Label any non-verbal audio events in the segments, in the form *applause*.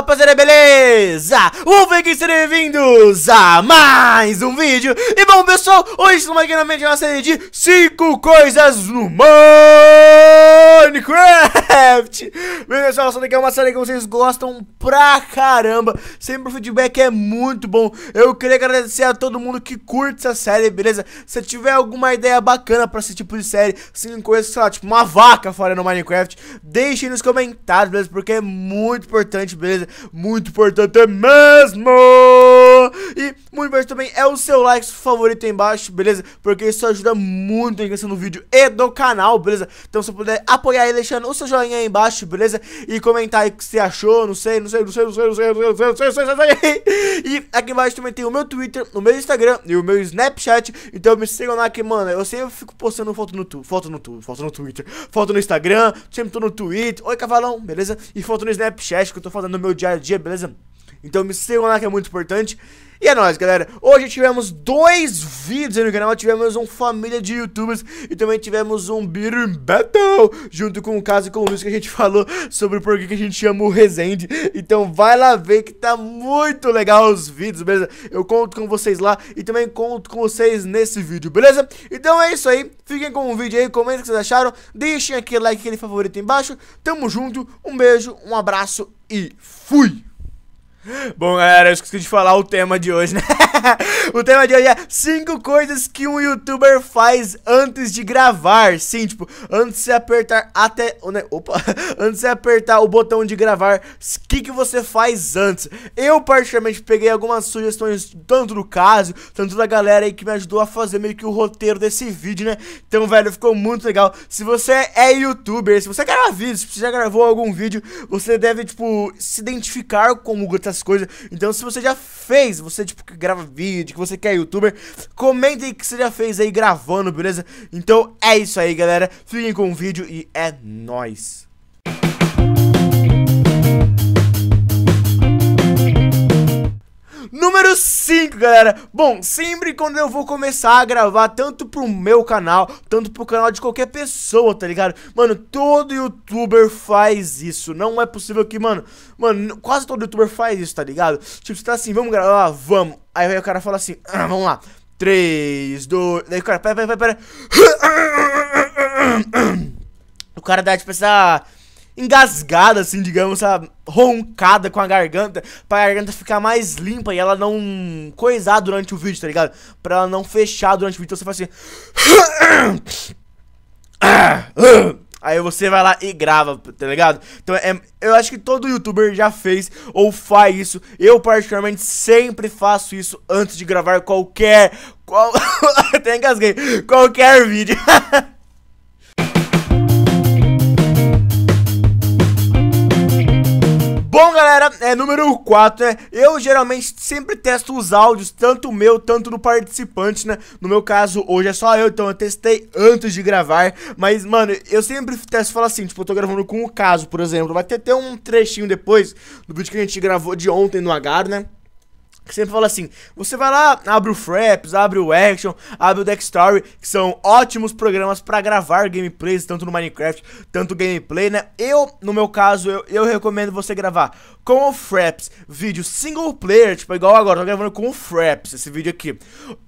rapaziada, beleza? O Viking sejam bem-vindos a mais um vídeo E bom pessoal, hoje estamos aqui na minha uma série de 5 coisas no Minecraft Bem pessoal, essa daqui é uma série que vocês gostam pra caramba Sempre o feedback é muito bom Eu queria agradecer a todo mundo que curte essa série, beleza? Se tiver alguma ideia bacana pra esse tipo de série 5 coisas, sei lá, tipo uma vaca fora no Minecraft Deixem nos comentários, beleza? Porque é muito importante, beleza? muito importante é mesmo! E muito importante também é o seu like, seu favorito aí embaixo, beleza? Porque isso ajuda muito a crescer no vídeo e do canal, beleza? Então se puder apoiar aí deixando o seu joinha aí embaixo, beleza? E comentar aí o que você achou, não sei, não sei, não sei, não sei, não sei, não sei, não sei, não sei, não sei, não sei. E aqui embaixo também tem o meu Twitter, o meu Instagram e o meu Snapchat. Então me sigam lá que, mano, eu sempre fico postando foto no tu, foto no tu, foto no Twitter, foto no Instagram, sempre tô no Twitter. Oi, cavalão, beleza? E foto no Snapchat que eu tô fazendo no meu dia a dia, beleza? Então me sigam lá que é muito importante. E é nóis, galera. Hoje tivemos dois vídeos aí no canal. Tivemos um família de youtubers e também tivemos um Beer Battle junto com o caso e com o Luiz que a gente *laughs* falou sobre por que a gente chama o Resende. Então vai lá ver que tá muito legal os vídeos, beleza? Eu conto com vocês lá e também conto com vocês nesse vídeo, beleza? Então é isso aí. Fiquem com o vídeo aí, comentem o que vocês acharam. Deixem aquele like, aquele favorito embaixo. Tamo junto. Um beijo, um abraço e fui! Bom, galera, eu esqueci de falar o tema de hoje, né? *laughs* o tema de hoje é 5 coisas que um youtuber faz antes de gravar. Sim, tipo, antes de você apertar até. Opa! *laughs* antes de apertar o botão de gravar, o que, que você faz antes? Eu, particularmente, peguei algumas sugestões, tanto do caso, tanto da galera aí que me ajudou a fazer meio que o roteiro desse vídeo, né? Então, velho, ficou muito legal. Se você é youtuber, se você grava vídeos, se você já gravou algum vídeo, você deve, tipo, se identificar com o Guta coisas. Então, se você já fez, você tipo que grava vídeo, que você quer youtuber, comenta aí que você já fez aí gravando, beleza? Então é isso aí, galera. Fiquem com o vídeo e é nóis. galera. Bom, sempre quando eu vou começar a gravar, tanto pro meu canal, tanto pro canal de qualquer pessoa, tá ligado? Mano, todo youtuber faz isso. Não é possível que, mano, mano, quase todo youtuber faz isso, tá ligado? Tipo, você tá assim, vamos gravar, ah, vamos. Aí o cara fala assim, ah, vamos lá. 3, 2. Daí o cara, pera, pera, pera, pera. *coughs* O cara dá, tipo, essa engasgada, assim, digamos, sabe? Roncada com a garganta, pra garganta ficar mais limpa e ela não coisar durante o vídeo, tá ligado? Pra ela não fechar durante o vídeo, então você faz assim. *coughs* Aí você vai lá e grava, tá ligado? Então é, eu acho que todo youtuber já fez ou faz isso. Eu particularmente sempre faço isso antes de gravar qualquer qual *coughs* até engasguei qualquer vídeo. *laughs* Bom, galera, é número 4, né? Eu geralmente sempre testo os áudios, tanto o meu, tanto do participante, né? No meu caso, hoje é só eu, então eu testei antes de gravar. Mas, mano, eu sempre testo e falo assim, tipo, eu tô gravando com o caso, por exemplo. Vai ter até um trechinho depois do vídeo que a gente gravou de ontem no Agar, né? que sempre fala assim: você vai lá, abre o Fraps, abre o Action, abre o Dextory, que são ótimos programas para gravar gameplays, tanto no Minecraft, tanto gameplay, né? Eu, no meu caso, eu, eu recomendo você gravar com o Fraps, vídeo single player, tipo igual agora, tô gravando com o Fraps esse vídeo aqui.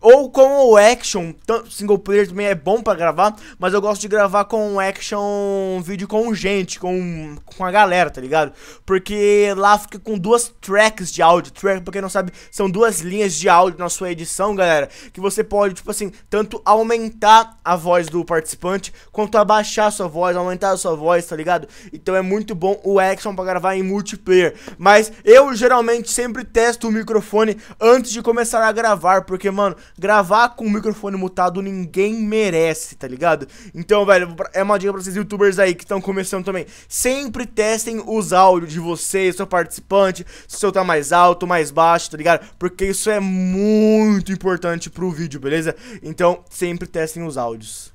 Ou com o Action, single player também é bom pra gravar, mas eu gosto de gravar com o Action vídeo com gente, com, com a galera, tá ligado? Porque lá fica com duas tracks de áudio, track, pra quem não sabe, são duas linhas de áudio na sua edição, galera, que você pode, tipo assim, tanto aumentar a voz do participante, quanto abaixar a sua voz, aumentar a sua voz, tá ligado? Então é muito bom o Action pra gravar em multiplayer. Mas eu geralmente sempre testo o microfone antes de começar a gravar, porque, mano, gravar com o microfone mutado ninguém merece, tá ligado? Então, velho, é uma dica pra vocês youtubers aí que estão começando também. Sempre testem os áudios de vocês, seu participante, se eu tá mais alto, mais baixo, tá ligado? Porque isso é muito importante pro vídeo, beleza? Então, sempre testem os áudios.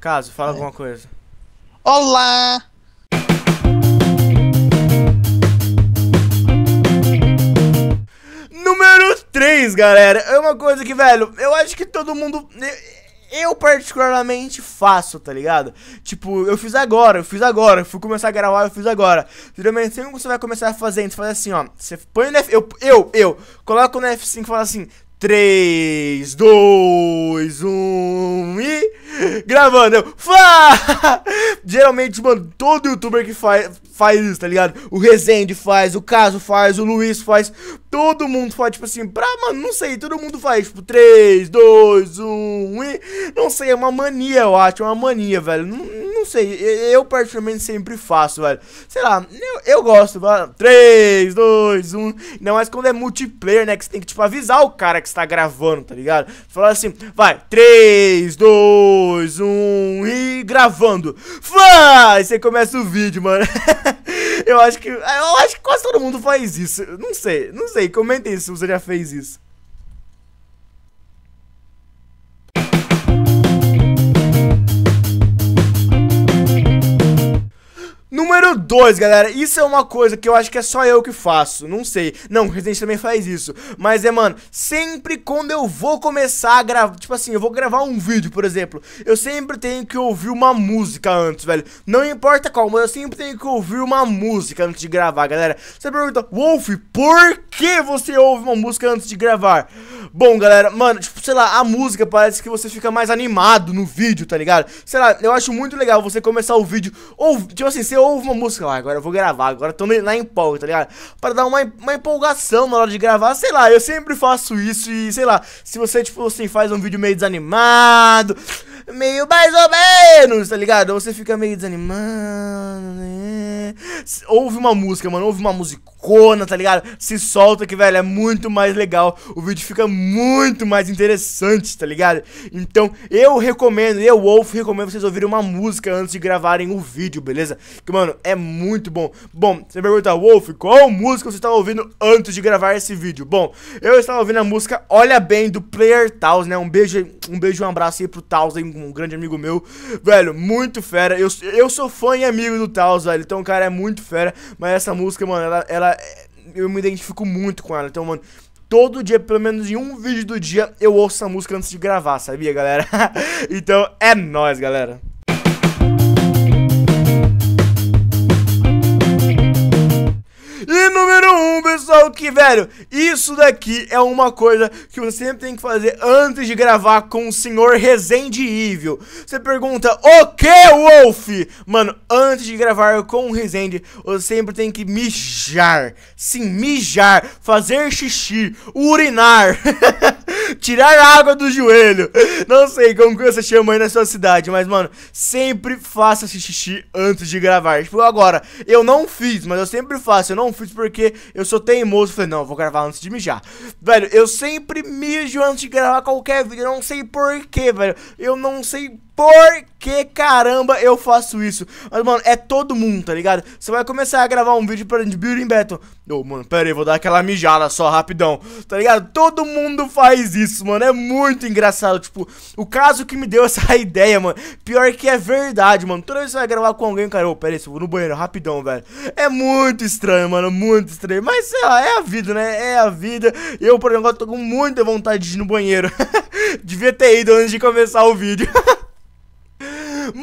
Caso, fala é. alguma coisa. Olá! 3, galera, é uma coisa que, velho, eu acho que todo mundo. Eu particularmente faço, tá ligado? Tipo, eu fiz agora, eu fiz agora, eu fui começar a gravar, eu fiz agora. Geralmente, sempre que você vai começar fazendo, você faz assim, ó. Você põe no F. Eu, eu, eu coloco no F5 e fala assim: 3, 2, 1 e. Gravando, eu. Fá! Geralmente, mano, todo youtuber que faz, faz isso, tá ligado? O Rezende faz, o Caso faz, o Luiz faz. Todo mundo faz, tipo assim, pra, mano, não sei, todo mundo faz, tipo, 3, 2, 1 e. Não sei, é uma mania, eu acho, é uma mania, velho. Não não sei, eu particularmente sempre faço, velho. Sei lá, eu, eu gosto, velho. 3, 2, 1. Não, mas quando é multiplayer, né? Que você tem que, tipo, avisar o cara que está gravando, tá ligado? Falar assim, vai, 3, 2, 1 e gravando. Vai! Você começa o vídeo, mano. *laughs* eu acho que. Eu acho que quase todo mundo faz isso. Não sei, não sei. Comentem se você já fez isso. Número 2, galera, isso é uma coisa que eu acho que é só eu que faço, não sei. Não, o Resident também faz isso. Mas é, mano, sempre quando eu vou começar a gravar, tipo assim, eu vou gravar um vídeo, por exemplo, eu sempre tenho que ouvir uma música antes, velho. Não importa qual, mas eu sempre tenho que ouvir uma música antes de gravar, galera. Você pergunta, Wolf, por que você ouve uma música antes de gravar? Bom, galera, mano, tipo, sei lá, a música parece que você fica mais animado no vídeo, tá ligado? Sei lá, eu acho muito legal você começar o vídeo, ou, tipo assim, você ouve ouve uma música lá, agora eu vou gravar, agora tô na empolga, tá ligado? Pra dar uma, uma empolgação na hora de gravar, sei lá, eu sempre faço isso e, sei lá, se você, tipo, assim, faz um vídeo meio desanimado, meio mais ou menos, tá ligado? Você fica meio desanimado, né? Ouve uma música, mano, ouve uma música loucona, tá ligado? Se solta que, velho, é muito mais legal. O vídeo fica muito mais interessante, tá ligado? Então, eu recomendo, eu, Wolf, recomendo vocês ouvirem uma música antes de gravarem o vídeo, beleza? Que, mano, é muito bom. Bom, você pergunta, Wolf, qual música você estava ouvindo antes de gravar esse vídeo? Bom, eu estava ouvindo a música Olha Bem, do Player Taus, né? Um beijo, um beijo e um abraço aí pro Taus, um grande amigo meu. Velho, muito fera. Eu, eu sou fã e amigo do Taus, velho. Então o cara é muito fera. Mas essa música, mano, ela, ela eu me identifico muito com ela. Então, mano, todo dia, pelo menos em um vídeo do dia, eu ouço a música antes de gravar, sabia, galera? *laughs* então, é nóis, galera. Um pessoal, que velho, isso daqui é uma coisa que você sempre tem que fazer antes de gravar com o senhor Resende Evil. Você pergunta, o que, Wolf? Mano, antes de gravar com o Resende, você sempre tem que mijar. Sim, mijar, fazer xixi, urinar. *laughs* *laughs* Tirar água do joelho. Não sei como que você chama aí na sua cidade, mas, mano, sempre faça esse xixi antes de gravar. Tipo, agora, eu não fiz, mas eu sempre faço. Eu não fiz porque eu sou teimoso. Falei, não, eu vou gravar antes de mijar. Velho, eu sempre mijo antes de gravar qualquer vídeo. Eu não sei porquê, velho. Eu não sei por que caramba eu faço isso? Mas, mano, é todo mundo, tá ligado? Você vai começar a gravar um vídeo pra de Building Battle. Ô, oh, mano, pera aí, vou dar aquela mijada só rapidão, tá ligado? Todo mundo faz isso, mano, é muito engraçado. Tipo, o caso que me deu *laughs* essa ideia, mano, pior que é verdade, mano. Toda vez que você vai gravar com alguém, cara, ô, oh, pera aí, eu vou no banheiro rapidão, velho. É muito estranho, mano, muito estranho. Mas, sei lá, é a vida, né? É a vida. Eu, por exemplo, tô com muita vontade de ir no banheiro. *laughs* Devia ter ido antes de começar o vídeo. *laughs*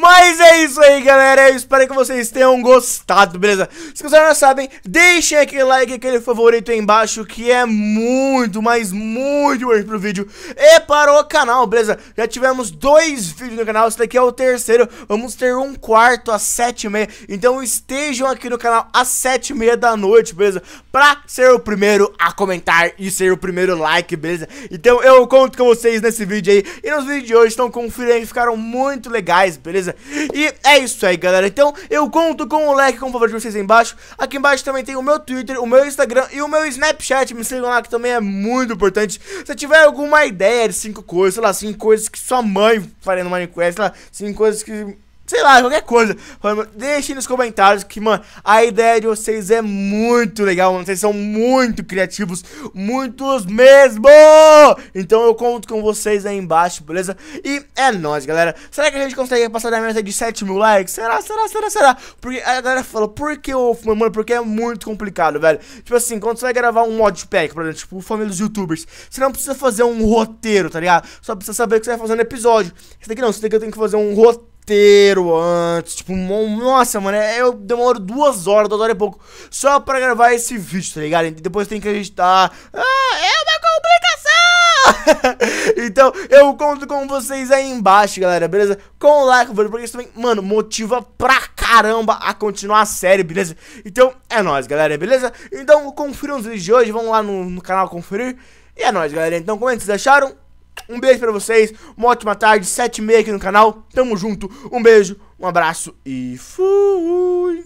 Mas é isso aí, galera. Eu espero que vocês tenham gostado, beleza? Se vocês não sabem, deixem aquele like, aquele favorito aí embaixo, que é muito, mas muito importante pro vídeo e para o canal, beleza? Já tivemos dois vídeos no canal, esse daqui é o terceiro. Vamos ter um quarto às sete e meia. Então estejam aqui no canal às sete e meia da noite, beleza? Pra ser o primeiro a comentar e ser o primeiro like, beleza? Então eu conto com vocês nesse vídeo aí. E nos vídeos de hoje, então confiram aí, ficaram muito legais, beleza? E é isso aí, galera. Então, eu conto com o like, com o favor de vocês aí embaixo. Aqui embaixo também tem o meu Twitter, o meu Instagram e o meu Snapchat. Me sigam lá, que também é muito importante. Se tiver alguma ideia de cinco coisas, sei lá, cinco coisas que sua mãe faria no Minecraft, sei lá, cinco coisas que sei lá, qualquer coisa. Deixem nos comentários que, mano, a ideia de vocês é muito legal, mano. Vocês são muito criativos, muitos mesmo! Então eu conto com vocês aí embaixo, beleza? E é nóis, galera. Será que a gente consegue passar da meta de 7 mil likes? Será, será, será, será? Porque a galera fala, por que o mano? Porque é muito complicado, velho. Tipo assim, quando você vai gravar um modpack, por exemplo, tipo, família dos youtubers, você não precisa fazer um roteiro, tá ligado? Só precisa saber o que você vai fazer no episódio. Isso daqui não, isso daqui eu tenho que fazer um roteiro inteiro antes. Tipo, nossa, mano, é, eu demoro duas horas, duas horas e pouco só pra gravar esse vídeo, tá ligado? E depois tem que editar. Ah, é uma *laughs* então, eu conto com vocês aí embaixo, galera, beleza? Com o like, porque isso também, mano, motiva pra caramba a continuar a série, beleza? Então, é nóis, galera, beleza? Então, confiram os vídeos de hoje, vamos lá no, no canal conferir. E é nóis, galera. Então, como é que vocês acharam. Um beijo pra vocês, uma ótima tarde, 7 e meia aqui no canal. Tamo junto, um beijo, um abraço e fui!